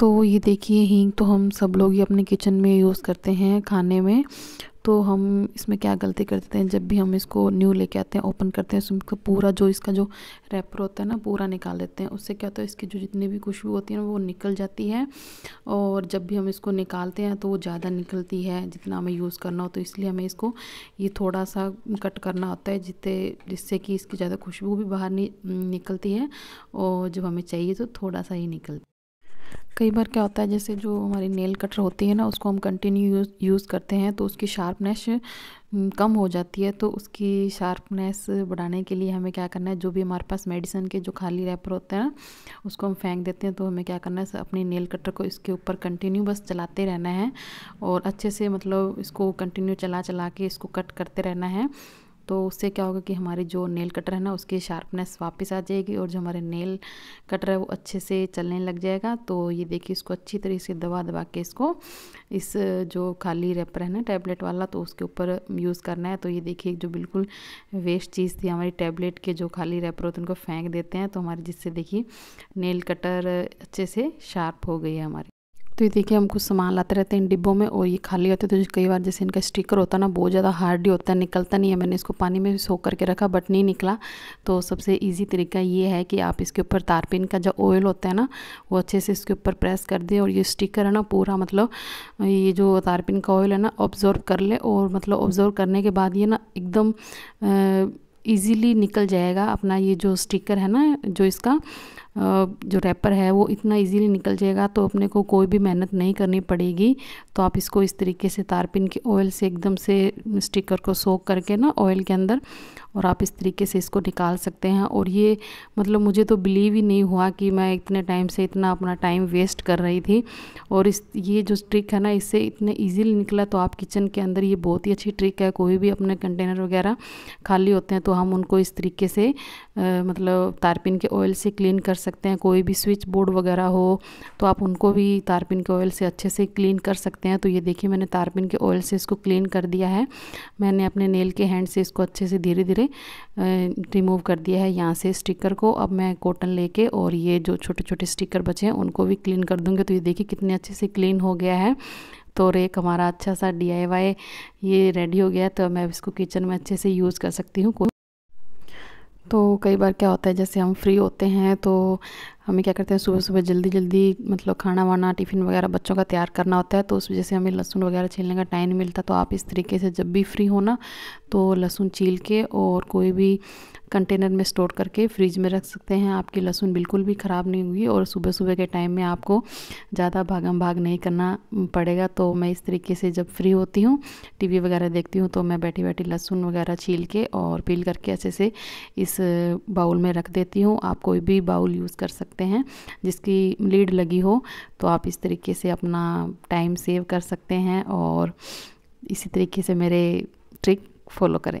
तो ये देखिए हींग तो हम सब लोग ही अपने किचन में यूज़ करते हैं खाने में तो हम इसमें क्या गलती कर देते हैं जब भी हम इसको न्यू लेके आते हैं ओपन करते हैं उसमें पूरा जो इसका जो रैपर होता है ना पूरा निकाल देते हैं उससे क्या होता है इसकी जो जितनी भी खुशबू होती है ना वो निकल जाती है और जब भी हम इसको निकालते हैं तो वो ज़्यादा निकलती है जितना हमें यूज़ करना हो तो इसलिए हमें इसको ये थोड़ा सा कट करना होता है जितने जिससे कि इसकी ज़्यादा खुशबू भी बाहर नहीं निकलती है और जब हमें चाहिए तो थोड़ा सा ही निकलती कई बार क्या होता है जैसे जो हमारी नेल कटर होती है ना उसको हम कंटिन्यू यूज़ यूज़ करते हैं तो उसकी शार्पनेस हम्म, कम हो जाती है तो उसकी शार्पनेस बढ़ाने के लिए हमें क्या करना है जो भी हमारे पास मेडिसिन के जो खाली रैपर होते हैं ना उसको हम फेंक देते हैं तो हमें क्या करना है अपनी नेल कटर को इसके ऊपर कंटिन्यू बस चलाते रहना है और अच्छे से मतलब इसको कंटिन्यू चला चला के इसको कट करते रहना है तो उससे क्या होगा कि हमारे जो नेल कटर है ना उसकी शार्पनेस वापस आ जाएगी और जो हमारे नेल कटर है वो अच्छे से चलने लग जाएगा तो ये देखिए इसको अच्छी तरीके से दबा दबा के इसको इस जो खाली रेपर है ना टैबलेट वाला तो उसके ऊपर यूज़ करना है तो ये देखिए जो बिल्कुल वेस्ट चीज़ थी हमारी टैबलेट के जो खाली रेपर होते हैं उनको फेंक देते हैं तो हमारे जिससे देखिए नेल कटर अच्छे से शार्प हो गई है हमारी तो ये देखिए हम कुछ सामान लाते रहते हैं इन डिब्बों में और ये खाली होते तो कई बार जैसे इनका स्टिकर होता है ना बहुत ज़्यादा हार्ड ही होता है निकलता नहीं है मैंने इसको पानी में सो करके रखा बट नहीं निकला तो सबसे ईजी तरीका ये है कि आप इसके ऊपर तारपिन का जो ऑयल होता है ना वो अच्छे से इसके ऊपर प्रेस कर दें और ये स्टिकर है ना पूरा मतलब ये जो तारपिन का ऑयल है ना ऑब्जॉर्व कर ले और मतलब ऑब्जॉर्व करने के बाद ये ना एकदम ईजीली निकल जाएगा अपना ये जो स्टिकर है ना जो इसका जो रैपर है वो इतना इजीली निकल जाएगा तो अपने को कोई भी मेहनत नहीं करनी पड़ेगी तो आप इसको इस तरीके से तारपिन के ऑयल से एकदम से स्टिकर को सोख करके ना ऑयल के अंदर और आप इस तरीके से इसको निकाल सकते हैं और ये मतलब मुझे तो बिलीव ही नहीं हुआ कि मैं इतने टाइम से इतना अपना टाइम वेस्ट कर रही थी और इस ये जो ट्रिक है ना इससे इतने ईजीली निकला तो आप किचन के अंदर ये बहुत ही अच्छी ट्रिक है कोई भी अपने कंटेनर वगैरह खाली होते हैं तो हम उनको इस तरीके से आ, मतलब तारपिन के ऑयल से क्लीन कर सकते हैं कोई भी स्विच बोर्ड वगैरह हो तो आप उनको भी तारपिन के ऑयल से अच्छे से क्लीन कर सकते हैं तो ये देखिए मैंने तारपिन के ऑयल से इसको क्लीन कर दिया है मैंने अपने नेल के हैंड से इसको अच्छे से धीरे धीरे रिमूव कर दिया है यहाँ से स्टिकर को अब मैं कॉटन लेके और ये जो छोटे छोटे स्टिकर बचे हैं उनको भी क्लीन कर दूँगी तो ये देखिए कितने अच्छे से क्लीन हो गया है तो और एक हमारा अच्छा सा डी ये रेडी हो गया तो मैं इसको किचन में अच्छे से यूज़ कर सकती हूँ तो कई बार क्या होता है जैसे हम फ्री होते हैं तो हमें क्या करते हैं सुबह सुबह जल्दी जल्दी मतलब खाना वाना टिफ़िन वगैरह बच्चों का तैयार करना होता है तो उस वजह से हमें लहसुन वगैरह छीलने का टाइम मिलता तो आप इस तरीके से जब भी फ्री हो ना तो लहसुन छील के और कोई भी कंटेनर में स्टोर करके फ्रिज में रख सकते हैं आपकी लहसुन बिल्कुल भी ख़राब नहीं हुई और सुबह सुबह के टाइम में आपको ज़्यादा भागम भाग नहीं करना पड़ेगा तो मैं इस तरीके से जब फ्री होती हूँ टीवी वगैरह देखती हूँ तो मैं बैठी बैठी लहसुन वगैरह छील के और पील करके अच्छे से इस बाउल में रख देती हूँ आप कोई भी बाउल यूज़ कर सकते हैं जिसकी लीड लगी हो तो आप इस तरीके से अपना टाइम सेव कर सकते हैं और इसी तरीके से मेरे ट्रिक फॉलो करें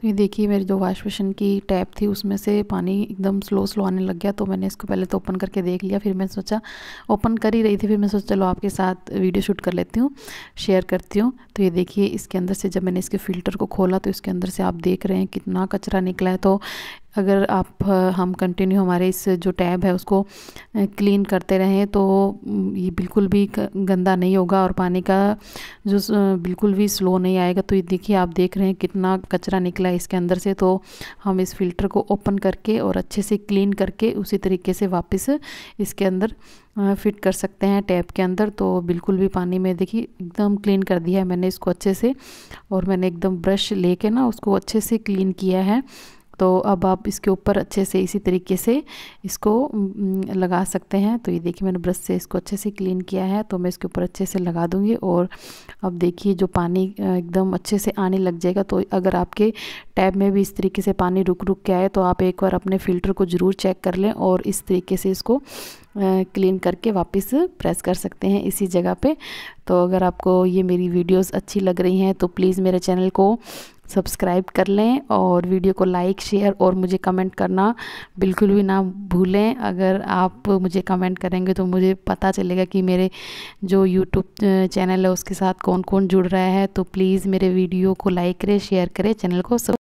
तो ये देखिए मेरी जो वाश मशीन की टैप थी उसमें से पानी एकदम स्लो स्लो आने लग गया तो मैंने इसको पहले तो ओपन करके देख लिया फिर मैंने सोचा ओपन कर ही रही थी फिर मैं सोचा चलो आपके साथ वीडियो शूट कर लेती हूँ शेयर करती हूँ तो ये देखिए इसके अंदर से जब मैंने इसके फ़िल्टर को खोला तो इसके अंदर से आप देख रहे हैं कितना कचरा निकला है तो अगर आप हम कंटिन्यू हमारे इस जो टैब है उसको क्लीन करते रहें तो ये बिल्कुल भी गंदा नहीं होगा और पानी का जो बिल्कुल भी स्लो नहीं आएगा तो ये देखिए आप देख रहे हैं कितना कचरा निकला निकला इसके अंदर से तो हम इस फिल्टर को ओपन करके और अच्छे से क्लीन करके उसी तरीके से वापस इसके अंदर फिट कर सकते हैं टैप के अंदर तो बिल्कुल भी पानी में देखिए एकदम क्लीन कर दिया है मैंने इसको अच्छे से और मैंने एकदम ब्रश लेके ना उसको अच्छे से क्लीन किया है तो अब आप इसके ऊपर अच्छे से इसी तरीके से इसको लगा सकते हैं तो ये देखिए मैंने ब्रश से इसको अच्छे से क्लीन किया है तो मैं इसके ऊपर अच्छे से लगा दूँगी और अब देखिए जो पानी एकदम अच्छे से आने लग जाएगा तो अगर आपके टैब में भी इस तरीके से पानी रुक रुक के आए तो आप एक बार अपने फ़िल्टर को ज़रूर चेक कर लें और इस तरीके से इसको क्लीन करके वापस प्रेस कर सकते हैं इसी जगह पे तो अगर आपको ये मेरी वीडियोस अच्छी लग रही हैं तो प्लीज़ मेरे चैनल को सब्सक्राइब कर लें और वीडियो को लाइक शेयर और मुझे कमेंट करना बिल्कुल भी ना भूलें अगर आप मुझे कमेंट करेंगे तो मुझे पता चलेगा कि मेरे जो यूट्यूब चैनल है उसके साथ कौन कौन जुड़ रहा है तो प्लीज़ मेरे वीडियो को लाइक करें शेयर करें चैनल को